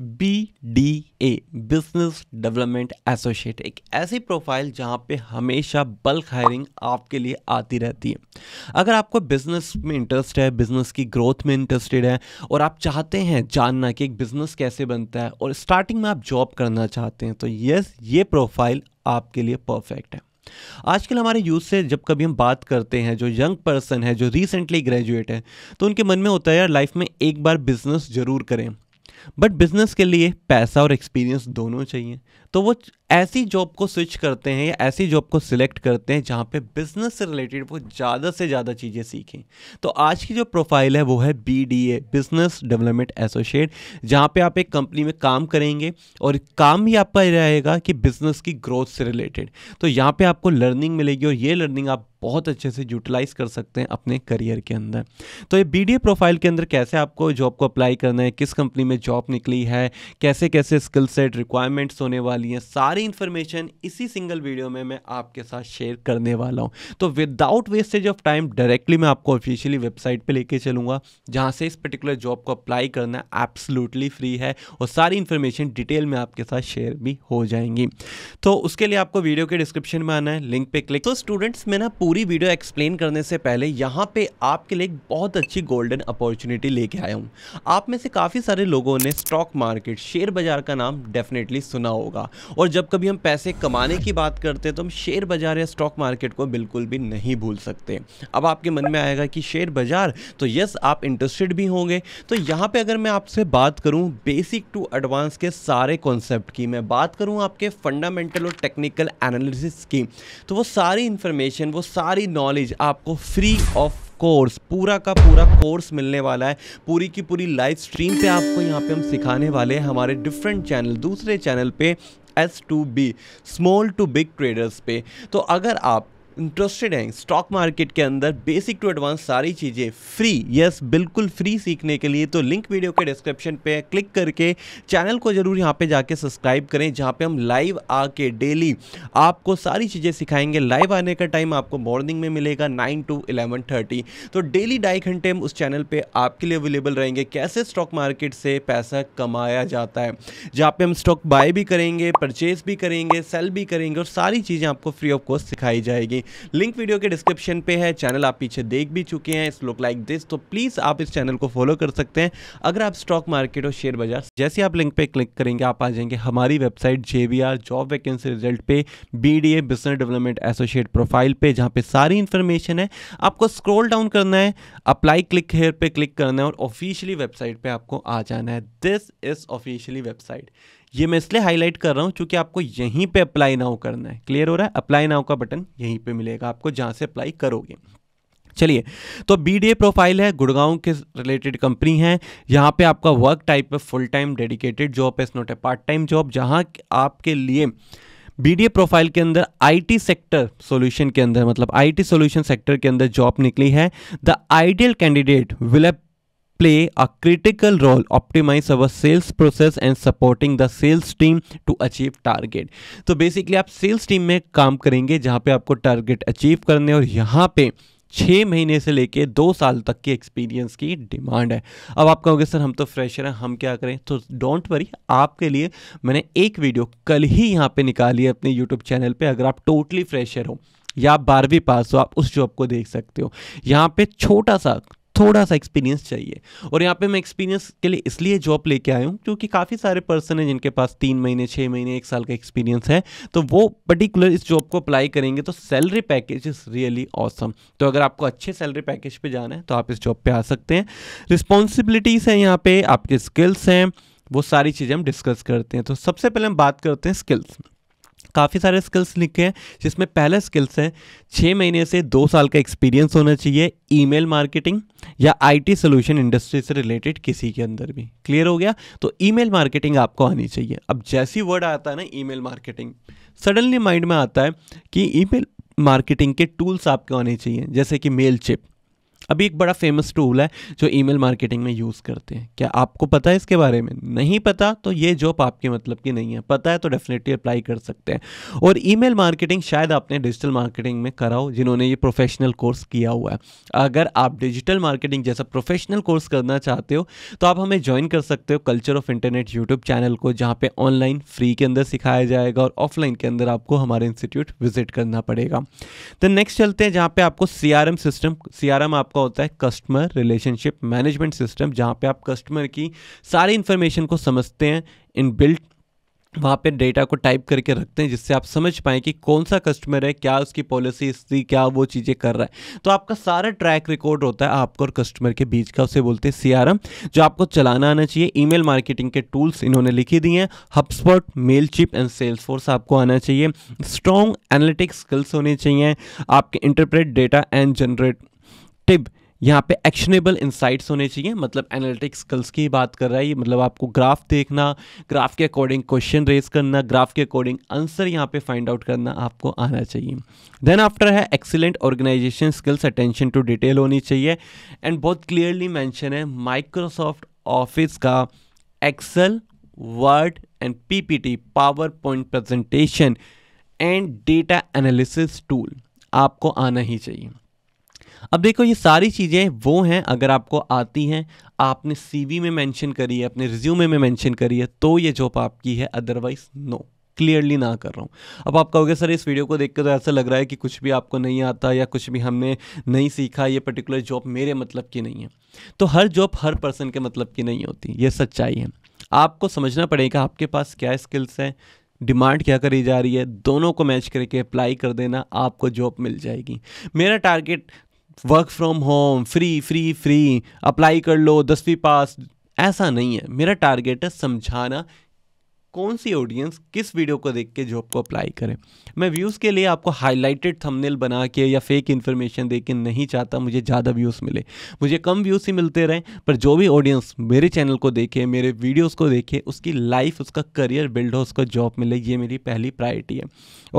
B D A business development associate एक ऐसी profile जहाँ पे हमेशा बल्क हायरिंग आपके लिए आती रहती है अगर आपको बिजनेस में इंटरेस्ट है बिजनेस की ग्रोथ में इंटरेस्टेड है और आप चाहते हैं जानना कि एक बिजनेस कैसे बनता है और स्टार्टिंग में आप जॉब करना चाहते हैं तो यस ये प्रोफाइल आपके लिए परफेक्ट है आजकल हमारे यूथ से जब कभी हम बात करते हैं जो यंग पर्सन है जो रिसेंटली ग्रेजुएट है तो उनके मन में होता है यार लाइफ में एक बार बिजनेस जरूर करें बट बिजनेस के लिए पैसा और एक्सपीरियंस दोनों चाहिए तो वो ऐसी जॉब को स्विच करते हैं या ऐसी जॉब को सिलेक्ट करते हैं जहाँ पे बिज़नेस से रिलेटेड वो ज़्यादा से ज़्यादा चीज़ें सीखें तो आज की जो प्रोफाइल है वो है B D A business development associate जहाँ पे आप एक कंपनी में काम करेंगे और काम भी आपका रहेगा कि बिज़नेस की ग्रोथ से रिलेटेड तो यहाँ पर आपको लर्निंग मिलेगी और ये लर्निंग आप बहुत अच्छे से यूटिलाइज कर सकते हैं अपने करियर के अंदर तो ये बी प्रोफाइल के अंदर कैसे आपको जॉब को अप्लाई करना है किस कंपनी में जॉब निकली है कैसे कैसे स्किल सेट रिक्वायरमेंट्स होने वाले वाली हैं सारी इन्फॉर्मेशन इसी सिंगल वीडियो में मैं आपके साथ शेयर करने वाला हूँ तो without wastage of time directly मैं आपको ऑफिशियली वेबसाइट पर लेके चलूँगा जहाँ से इस पर्टिकुलर जॉब को अप्लाई करना एब्सोल्युटली फ्री है और सारी इन्फॉर्मेशन डिटेल में आपके साथ शेयर भी हो जाएंगी तो उसके लिए आपको वीडियो के डिस्क्रिप्शन में आना है लिंक पे क्लिक तो स्टूडेंट्स मैं ना पूरी वीडियो एक्सप्लेन करने से पहले यहाँ पे आपके लिए बहुत अच्छी गोल्डन अपॉर्चुनिटी लेके आया हूँ आप में से काफ़ी सारे लोगों ने स्टॉक मार्केट शेयर बाजार का नाम डेफिनेटली सुना होगा और जब कभी हम पैसे कमाने की बात करते हैं तो हम शेयर बाज़ार या स्टॉक मार्केट को बिल्कुल भी नहीं भूल सकते अब आपके मन में आएगा कि शेयर बाज़ार तो यस आप इंटरेस्टेड भी होंगे तो यहाँ पर अगर मैं आपसे बात करूँ बेसिक टू एडवांस के सारे कॉन्सेप्ट की मैं बात करूँ आपके फंडामेंटल और टेक्निकल एनालिसिस की तो वो सारी इन्फॉर्मेशन वो सारी नॉलेज आपको फ्री ऑफ कोर्स पूरा का पूरा कोर्स मिलने वाला है पूरी की पूरी लाइव स्ट्रीम पे आपको यहाँ पे हम सिखाने वाले हैं हमारे डिफरेंट चैनल दूसरे चैनल पे S to B small to big traders पे तो अगर आप इंटरेस्टेड हैं स्टॉक मार्केट के अंदर बेसिक टू एडवांस सारी चीज़ें फ्री यस बिल्कुल फ्री सीखने के लिए तो लिंक वीडियो के डिस्क्रिप्शन पे क्लिक करके चैनल को ज़रूर यहाँ पे जाके सब्सक्राइब करें जहाँ पे हम लाइव आके डेली आपको सारी चीज़ें सिखाएंगे लाइव आने का टाइम आपको मॉर्निंग में मिलेगा नाइन टू इलेवन थर्टी तो डेली ढाई घंटे हम उस चैनल पर आपके लिए अवेलेबल रहेंगे कैसे स्टॉक मार्केट से पैसा कमाया जाता है जहाँ पर हम स्टॉक बाय भी करेंगे परचेज भी करेंगे सेल भी करेंगे और सारी चीज़ें आपको फ्री ऑफ कॉस्ट सिखाई जाएगी लिंक वीडियो के डिस्क्रिप्शन पे है चैनल आप पीछे देख भी चुके हैं इस लुक लाइक दिस तो प्लीज़ आप इस चैनल को फॉलो कर सकते हैं अगर आप स्टॉक मार्केट और शेयर बाजार जैसे आप लिंक पे क्लिक करेंगे आप आ जाएंगे हमारी website J job vacancy result पे B business development associate profile पे जहाँ पे सारी इन्फॉर्मेशन है आपको स्क्रोल डाउन करना है अप्लाई क्लिक हेयर पे क्लिक करना है और ऑफिशियली वेबसाइट पर आपको आ जाना है दिस इज़ ऑफिशियली वेबसाइट ये मैं इसलिए हाईलाइट कर रहा हूँ क्योंकि आपको यहीं पे अप्लाई नाउ करना है क्लियर हो रहा है अप्लाई नाउ का बटन यहीं पे मिलेगा आपको जहाँ से अप्लाई करोगे चलिए तो बी डी ए प्रोफाइल है गुड़गांव के रिलेटेड कंपनी है यहाँ पे आपका वर्क टाइप है फुल टाइम डेडिकेटेड जॉब है not a part time job जहाँ आपके लिए बी डी ए प्रोफाइल के अंदर टी सेक्टर सोल्यूशन के अंदर मतलब आई टी सोल्यूशन सेक्टर के अंदर जॉब निकली है the ideal candidate will have play a critical role optimize our sales process and supporting the sales team to achieve target तो बेसिकली आप सेल्स टीम में काम करेंगे जहाँ pe आपको टारगेट अचीव करने और यहाँ pe छः महीने से लेके दो साल तक की एक्सपीरियंस की डिमांड है अब आप कहोगे सर हम तो फ्रेशर हैं हम क्या करें तो डोंट वरी आपके लिए मैंने एक वीडियो कल ही यहाँ पे निकाली है अपने यूट्यूब चैनल पे अगर आप टोटली फ्रेशर हो या आप बारहवीं पास हो आप उस जॉब को देख सकते हो यहाँ पे छोटा सा थोड़ा सा एक्सपीरियंस चाहिए और यहाँ पे मैं एक्सपीरियंस के लिए इसलिए जॉब लेके आया हूँ क्योंकि काफ़ी सारे पर्सन हैं जिनके पास तीन महीने छः महीने एक साल का एक्सपीरियंस है तो वो पर्टिकुलर इस जॉब को अप्लाई करेंगे तो salary package is really awesome तो अगर आपको अच्छे सैलरी पैकेज पर जाना है तो आप इस जॉब पर आ सकते हैं रिस्पॉन्सिबिलिटीज़ हैं यहाँ पर आपके स्किल्स हैं वो सारी चीज़ें हम डिस्कस करते हैं तो सबसे पहले हम बात करते हैं स्किल्स काफ़ी सारे स्किल्स लिखे हैं जिसमें पहला स्किल्स है छः महीने से दो साल का एक्सपीरियंस होना चाहिए ईमेल मार्केटिंग या आईटी सॉल्यूशन इंडस्ट्री से रिलेटेड किसी के अंदर भी क्लियर हो गया तो ईमेल मार्केटिंग आपको आनी चाहिए अब जैसी वर्ड आता है ना ईमेल मार्केटिंग सडनली माइंड में आता है कि ईमेल मार्केटिंग के टूल्स आपको आने चाहिए जैसे कि मेल चिप अभी एक बड़ा फेमस टूल है जो ईमेल मार्केटिंग में यूज़ करते हैं क्या आपको पता है इसके बारे में नहीं पता तो ये जॉब आपके मतलब की नहीं है पता है तो डेफिनेटली अप्लाई कर सकते हैं और ईमेल मार्केटिंग शायद आपने डिजिटल मार्केटिंग में कराओ जिन्होंने ये प्रोफेशनल कोर्स किया हुआ है अगर आप डिजिटल मार्केटिंग जैसा प्रोफेशनल कोर्स करना चाहते हो तो आप हमें ज्वाइन कर सकते हो culture of internet YouTube channel को जहाँ पर ऑनलाइन फ्री के अंदर सिखाया जाएगा और ऑफलाइन के अंदर आपको हमारे इंस्टीट्यूट विजिट करना पड़ेगा तो नेक्स्ट चलते हैं जहाँ पर आपको सी सिस्टम सी आप आपका होता है कस्टमर रिलेशनशिप मैनेजमेंट सिस्टम जहाँ पे आप कस्टमर की सारी इन्फॉर्मेशन को समझते हैं इन बिल्ट वहाँ पे डेटा को टाइप करके रखते हैं जिससे आप समझ पाएँ कि कौन सा कस्टमर है क्या उसकी पॉलिसी थी क्या वो चीज़ें कर रहा है तो आपका सारा ट्रैक रिकॉर्ड होता है आपको और कस्टमर के बीच का उसे बोलते हैं सीआरएम जो आपको चलाना आना चाहिए ईमेल मार्केटिंग के टूल्स इन्होंने लिखी दिए हैं HubSpot Mailchimp and Salesforce आपको आना चाहिए स्ट्रॉन्ग एनालिटिक स्किल्स होने चाहिए आपके interpret data and generate tip यहाँ पे एक्शनेबल इंसाइट्स होने चाहिए मतलब एनालिटिक्स स्किल्स की बात कर रहा है मतलब आपको ग्राफ देखना ग्राफ के अकॉर्डिंग क्वेश्चन रेज करना ग्राफ के अकॉर्डिंग आंसर यहाँ पे फाइंड आउट करना आपको आना चाहिए देन आफ्टर है excellent organisation skills attention to detail होनी चाहिए एंड बहुत क्लियरली मैंशन है माइक्रोसॉफ्ट ऑफिस का एक्सेल वर्ड एंड टी PowerPoint presentation and data analysis tool आपको आना ही चाहिए अब देखो ये सारी चीज़ें वो हैं अगर आपको आती हैं आपने सीवी में मेंशन करी है अपने रिज्यूमे में मेंशन करी है तो ये जॉब आपकी है अदरवाइज नो क्लियरली ना कर रहा हूँ अब आप कहोगे सर इस वीडियो को देख के तो ऐसा लग रहा है कि कुछ भी आपको नहीं आता या कुछ भी हमने नहीं सीखा ये पर्टिकुलर जॉब मेरे मतलब की नहीं है तो हर जॉब हर पर्सन के मतलब की नहीं होती ये सच्चाई है आपको समझना पड़ेगा आपके पास क्या स्किल्स हैं डिमांड क्या करी जा रही है दोनों को मैच करके अप्लाई कर देना आपको जॉब मिल जाएगी मेरा target work from home free free free apply कर लो दसवीं पास ऐसा नहीं है मेरा टारगेट है समझाना कौन सी ऑडियंस किस वीडियो को देख के जॉब को अप्लाई करें मैं व्यूज़ के लिए आपको हाईलाइटेड थंबनेल बना के या फेक इन्फॉर्मेशन दे के नहीं चाहता मुझे ज़्यादा व्यूज़ मिले मुझे कम व्यूज़ ही मिलते रहें पर जो भी ऑडियंस मेरे चैनल को देखे मेरे वीडियोज़ को देखे उसकी लाइफ उसका करियर बिल्ड हो उसको जॉब मिले ये मेरी पहली प्रायोरिटी है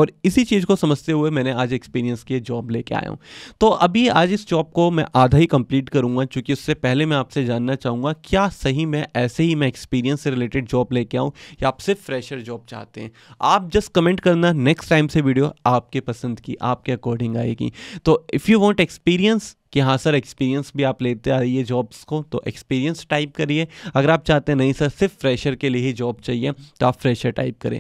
और इसी चीज़ को समझते हुए मैंने आज एक्सपीरियंस किए जॉब लेके आया हूँ तो अभी आज इस जॉब को मैं आधा ही कंप्लीट करूँगा चूँकि उससे पहले मैं आपसे जानना चाहूँगा क्या सही मैं ऐसे ही मैं एक्सपीरियंस से रिलेटेड जॉब लेके आऊँ या आप आपसे फ्रेशर जॉब चाहते हैं आप जस्ट कमेंट करना नेक्स्ट टाइम से वीडियो आपके पसंद की आपके अकॉर्डिंग आएगी तो इफ़ यू वॉन्ट एक्सपीरियंस कि हाँ सर एक्सपीरियंस भी आप लेते आइए जॉब्स को तो एक्सपीरियंस टाइप करिए अगर आप चाहते हैं नहीं सर सिर्फ फ्रेशर के लिए ही जॉब चाहिए तो आप फ्रेशर टाइप करें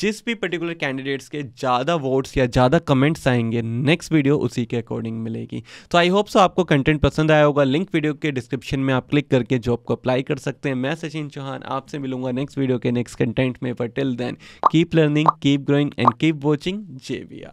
जिस भी पर्टिकुलर कैंडिडेट्स के ज़्यादा वोट्स या ज़्यादा कमेंट्स आएंगे नेक्स्ट वीडियो उसी के अकॉर्डिंग मिलेगी तो आई होप सो आपको कंटेंट पसंद आया होगा लिंक वीडियो के डिस्क्रिप्शन में आप क्लिक करके जॉब को अप्लाई कर सकते हैं मैं सचिन चौहान आपसे मिलूंगा नेक्स्ट वीडियो के नेक्स्ट कंटेंट में but till then keep learning keep growing and keep watching J we